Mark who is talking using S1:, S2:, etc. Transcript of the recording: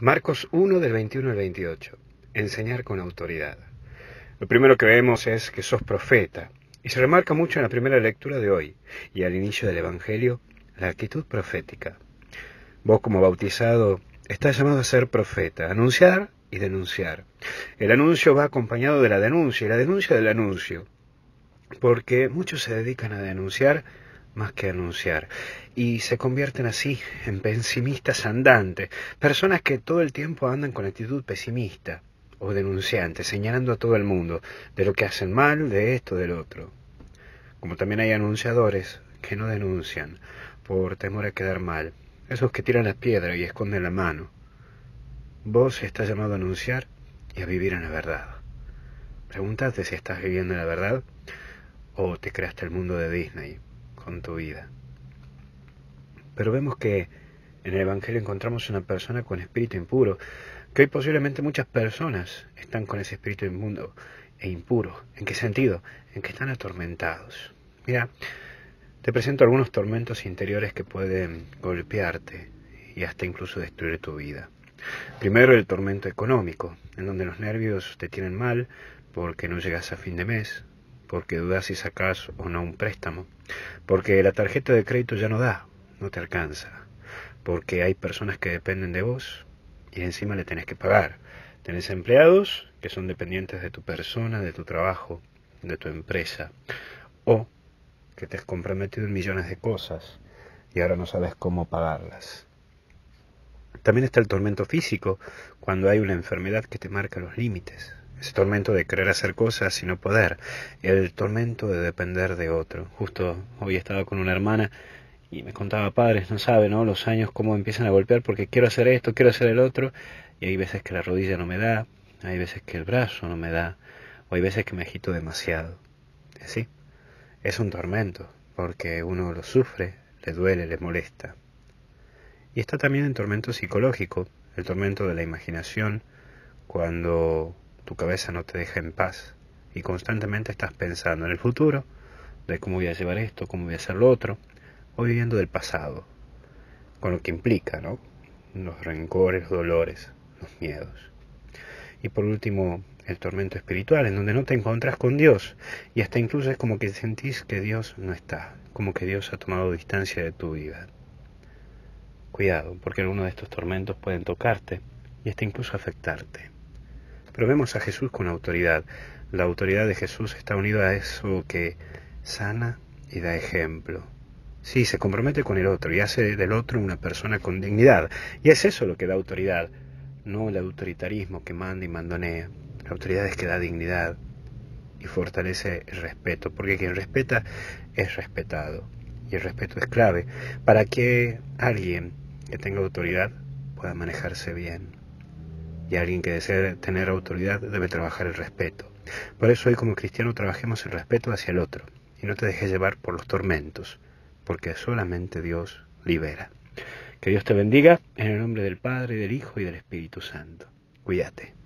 S1: Marcos 1 del 21 al 28. Enseñar con autoridad. Lo primero que vemos es que sos profeta, y se remarca mucho en la primera lectura de hoy y al inicio del Evangelio la actitud profética. Vos como bautizado estás llamado a ser profeta, anunciar y denunciar. El anuncio va acompañado de la denuncia y la denuncia del anuncio, porque muchos se dedican a denunciar más que anunciar. Y se convierten así en pesimistas andantes, personas que todo el tiempo andan con actitud pesimista o denunciante, señalando a todo el mundo de lo que hacen mal, de esto, del otro. Como también hay anunciadores que no denuncian por temor a quedar mal, esos que tiran las piedras y esconden la mano. Vos estás llamado a anunciar y a vivir en la verdad. Pregúntate si estás viviendo en la verdad o te creaste el mundo de Disney tu vida. Pero vemos que en el Evangelio encontramos una persona con espíritu impuro, que hoy posiblemente muchas personas están con ese espíritu inmundo e impuro. ¿En qué sentido? En que están atormentados. Mira, te presento algunos tormentos interiores que pueden golpearte y hasta incluso destruir tu vida. Primero el tormento económico, en donde los nervios te tienen mal porque no llegas a fin de mes, porque dudas si sacas o no un préstamo, porque la tarjeta de crédito ya no da, no te alcanza, porque hay personas que dependen de vos y encima le tenés que pagar. Tenés empleados que son dependientes de tu persona, de tu trabajo, de tu empresa, o que te has comprometido en millones de cosas y ahora no sabes cómo pagarlas. También está el tormento físico, cuando hay una enfermedad que te marca los límites, ese tormento de querer hacer cosas y no poder, el tormento de depender de otro. Justo hoy estaba con una hermana y me contaba, padres, no sabe, ¿no? Los años cómo empiezan a golpear porque quiero hacer esto, quiero hacer el otro, y hay veces que la rodilla no me da, hay veces que el brazo no me da, o hay veces que me agito demasiado. ¿Sí? Es un tormento, porque uno lo sufre, le duele, le molesta. Y está también el tormento psicológico, el tormento de la imaginación, cuando tu cabeza no te deja en paz y constantemente estás pensando en el futuro, de cómo voy a llevar esto, cómo voy a hacer lo otro, o viviendo del pasado, con lo que implica, ¿no? Los rencores, los dolores, los miedos. Y por último, el tormento espiritual, en donde no te encontrás con Dios, y hasta incluso es como que sentís que Dios no está, como que Dios ha tomado distancia de tu vida. Cuidado, porque algunos de estos tormentos pueden tocarte y hasta incluso afectarte. Pero vemos a Jesús con autoridad. La autoridad de Jesús está unida a eso que sana y da ejemplo. Sí, se compromete con el otro y hace del otro una persona con dignidad. Y es eso lo que da autoridad, no el autoritarismo que manda y mandonea. La autoridad es que da dignidad y fortalece el respeto, porque quien respeta es respetado. Y el respeto es clave para que alguien que tenga autoridad pueda manejarse bien y alguien que desee tener autoridad debe trabajar el respeto. Por eso hoy como cristiano trabajemos el respeto hacia el otro y no te dejes llevar por los tormentos, porque solamente Dios libera. Que Dios te bendiga en el nombre del Padre, del Hijo y del Espíritu Santo. Cuídate.